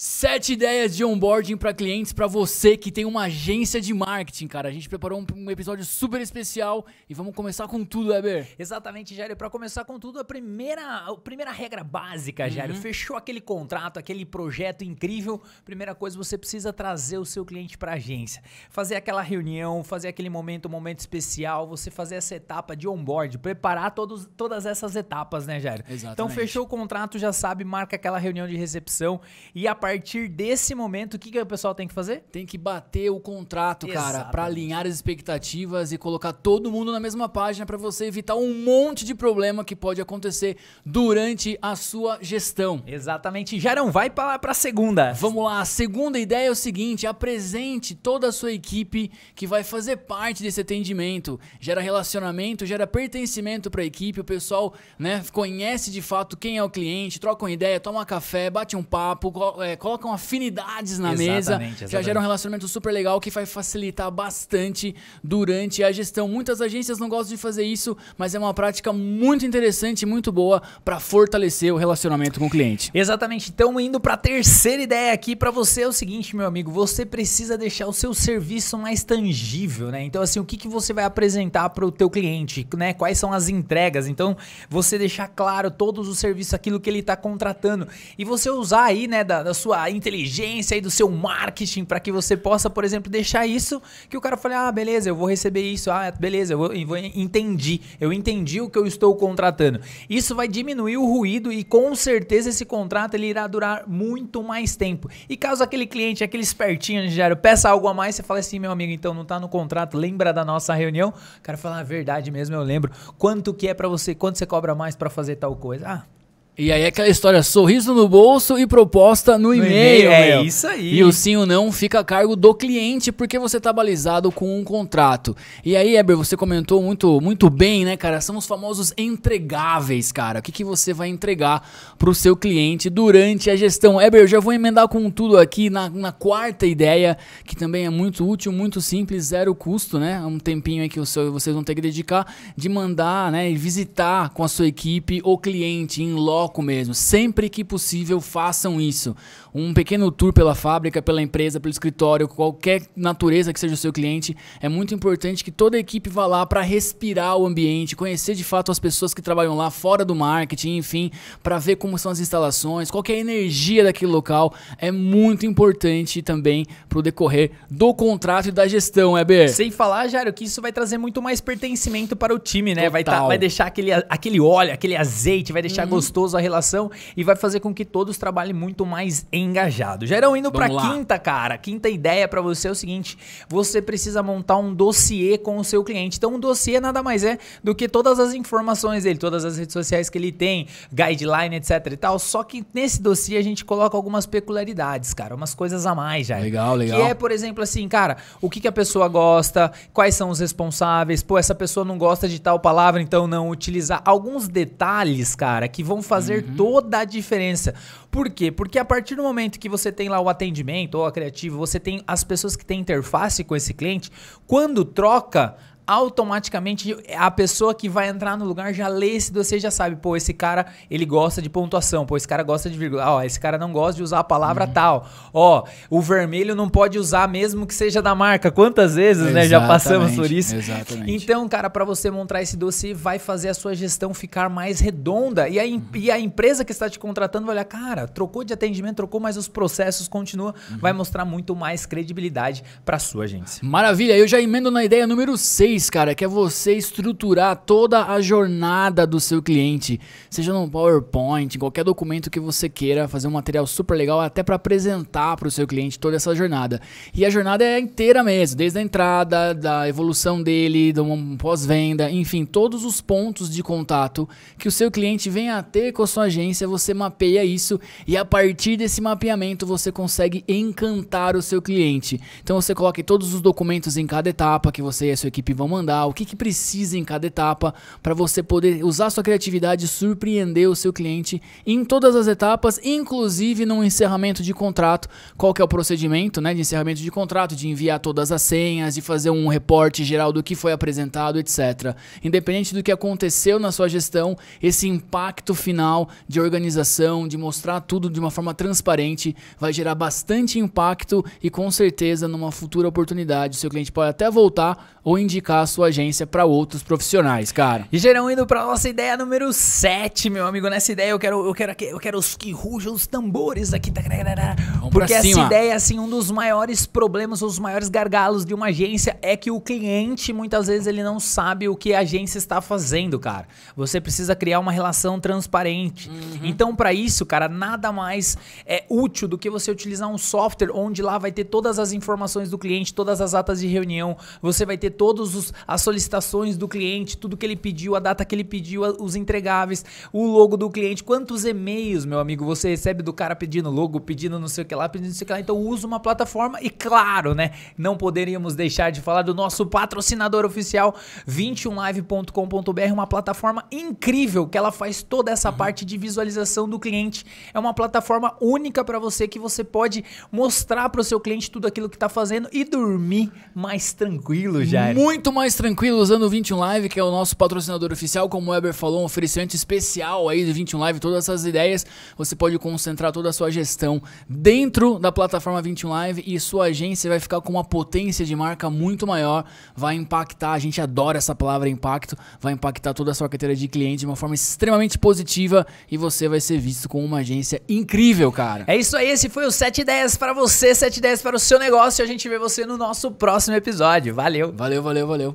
Sete ideias de onboarding para clientes para você que tem uma agência de marketing, cara. A gente preparou um, um episódio super especial e vamos começar com tudo, Weber. Né, Exatamente, Jairo. Para começar com tudo, a primeira, a primeira regra básica, uhum. Jairo. Uhum. Fechou aquele contrato, aquele projeto incrível. Primeira coisa, você precisa trazer o seu cliente para agência. Fazer aquela reunião, fazer aquele momento, momento especial, você fazer essa etapa de onboard, preparar todos, todas essas etapas, né, Jairo? Então, Exatamente. Então, fechou o contrato, já sabe, marca aquela reunião de recepção e a partir partir desse momento, o que, que o pessoal tem que fazer? Tem que bater o contrato, cara, para alinhar as expectativas e colocar todo mundo na mesma página para você evitar um monte de problema que pode acontecer durante a sua gestão. Exatamente. Já não vai para a segunda. Vamos lá. A segunda ideia é o seguinte: apresente toda a sua equipe que vai fazer parte desse atendimento. Gera relacionamento, gera pertencimento para a equipe. O pessoal, né, conhece de fato quem é o cliente, troca uma ideia, toma um café, bate um papo, é, colocam afinidades na exatamente, mesa, exatamente. já gera um relacionamento super legal que vai facilitar bastante durante a gestão. Muitas agências não gostam de fazer isso, mas é uma prática muito interessante e muito boa para fortalecer o relacionamento com o cliente. Exatamente. Então, indo para a terceira ideia aqui para você é o seguinte, meu amigo, você precisa deixar o seu serviço mais tangível, né? Então, assim, o que, que você vai apresentar para o teu cliente, né? Quais são as entregas? Então, você deixar claro todos os serviços, aquilo que ele está contratando e você usar aí, né, da, da sua sua inteligência e do seu marketing para que você possa, por exemplo, deixar isso que o cara fale, ah, beleza, eu vou receber isso, ah, beleza, eu, vou, eu entendi, eu entendi o que eu estou contratando. Isso vai diminuir o ruído e com certeza esse contrato ele irá durar muito mais tempo. E caso aquele cliente, aquele espertinho, engenheiro peça algo a mais, você fala assim, meu amigo, então não está no contrato, lembra da nossa reunião? O cara fala, a ah, verdade mesmo, eu lembro. Quanto que é para você? Quanto você cobra mais para fazer tal coisa? Ah, e aí é aquela história, sorriso no bolso e proposta no, no e-mail. É meu. isso aí. E o sim ou não fica a cargo do cliente, porque você tá balizado com um contrato. E aí, Eber, você comentou muito, muito bem, né, cara? São os famosos entregáveis, cara. O que, que você vai entregar pro seu cliente durante a gestão? Eber, eu já vou emendar com tudo aqui na, na quarta ideia, que também é muito útil, muito simples, zero custo, né? É um tempinho aí que o seu, vocês vão ter que dedicar de mandar, né, e visitar com a sua equipe o cliente em loco foco mesmo. Sempre que possível, façam isso. Um pequeno tour pela fábrica, pela empresa, pelo escritório, qualquer natureza que seja o seu cliente, é muito importante que toda a equipe vá lá para respirar o ambiente, conhecer de fato as pessoas que trabalham lá fora do marketing, enfim, para ver como são as instalações, qual é a energia daquele local. É muito importante também para o decorrer do contrato e da gestão, é né, bem Sem falar, Jairo, que isso vai trazer muito mais pertencimento para o time, né? Vai, tá, vai deixar aquele, aquele óleo, aquele azeite, vai deixar uhum. gostoso relação e vai fazer com que todos trabalhem muito mais engajado. Gerão, indo para quinta, cara. Quinta ideia para você é o seguinte: você precisa montar um dossiê com o seu cliente. Então, um dossiê nada mais é do que todas as informações dele, todas as redes sociais que ele tem, guideline, etc e tal. Só que nesse dossiê a gente coloca algumas peculiaridades, cara, umas coisas a mais já. Legal, legal. Que é, por exemplo, assim, cara, o que, que a pessoa gosta, quais são os responsáveis, pô, essa pessoa não gosta de tal palavra, então não utilizar. Alguns detalhes, cara, que vão fazer fazer uhum. toda a diferença. Por quê? Porque a partir do momento que você tem lá o atendimento ou a criativa, você tem as pessoas que têm interface com esse cliente, quando troca, automaticamente a pessoa que vai entrar no lugar já lê esse dossiê, já sabe, pô, esse cara, ele gosta de pontuação, pô, esse cara gosta de vírgula, ó, esse cara não gosta de usar a palavra uhum. tal, ó, o vermelho não pode usar mesmo que seja da marca. Quantas vezes, exatamente, né, já passamos por isso. Exatamente. Então, cara, para você montar esse dossiê, vai fazer a sua gestão ficar mais redonda e a, uhum. e a empresa que está te contratando vai olhar, cara, trocou de atendimento, trocou, mas os processos continuam, uhum. vai mostrar muito mais credibilidade para sua agência. Maravilha, eu já emendo na ideia número 6 cara, que é você estruturar toda a jornada do seu cliente, seja num PowerPoint, em qualquer documento que você queira, fazer um material super legal até para apresentar para o seu cliente toda essa jornada. E a jornada é inteira mesmo, desde a entrada, da evolução dele, do pós-venda, enfim, todos os pontos de contato que o seu cliente venha a ter com a sua agência, você mapeia isso e a partir desse mapeamento você consegue encantar o seu cliente. Então você coloca todos os documentos em cada etapa que você e a sua equipe vão vão mandar, o que, que precisa em cada etapa para você poder usar sua criatividade e surpreender o seu cliente em todas as etapas, inclusive no encerramento de contrato. Qual que é o procedimento né, de encerramento de contrato, de enviar todas as senhas, de fazer um reporte geral do que foi apresentado, etc. Independente do que aconteceu na sua gestão, esse impacto final de organização, de mostrar tudo de uma forma transparente, vai gerar bastante impacto e com certeza numa futura oportunidade o seu cliente pode até voltar ou indicar a sua agência para outros profissionais, cara. E Gerão, indo para nossa ideia número 7, meu amigo. Nessa ideia eu quero, eu quero, eu quero os que rujam os tambores aqui. Tá, tá, tá, Vamos Porque essa ideia, assim, um dos maiores problemas, os maiores gargalos de uma agência é que o cliente, muitas vezes, ele não sabe o que a agência está fazendo, cara. Você precisa criar uma relação transparente. Uhum. Então, para isso, cara, nada mais é útil do que você utilizar um software onde lá vai ter todas as informações do cliente, todas as atas de reunião, você vai ter todos os as solicitações do cliente, tudo que ele pediu, a data que ele pediu, os entregáveis, o logo do cliente, quantos e-mails, meu amigo, você recebe do cara pedindo logo, pedindo não sei o que lá, pedindo não sei o que lá. Então usa uma plataforma e claro, né, não poderíamos deixar de falar do nosso patrocinador oficial 21live.com.br, uma plataforma incrível que ela faz toda essa uhum. parte de visualização do cliente. É uma plataforma única para você que você pode mostrar para o seu cliente tudo aquilo que está fazendo e dormir mais tranquilo, já. Muito muito mais tranquilo usando o 21 Live, que é o nosso patrocinador oficial, como o Weber falou, um oferecimento especial aí do 21 Live, todas essas ideias, você pode concentrar toda a sua gestão dentro da plataforma 21 Live e sua agência vai ficar com uma potência de marca muito maior, vai impactar, a gente adora essa palavra impacto, vai impactar toda a sua carteira de clientes de uma forma extremamente positiva e você vai ser visto como uma agência incrível, cara. É isso aí, esse foi o 7 ideias para você, 7 ideias para o seu negócio, a gente vê você no nosso próximo episódio. Valeu. Valeu, valeu, valeu.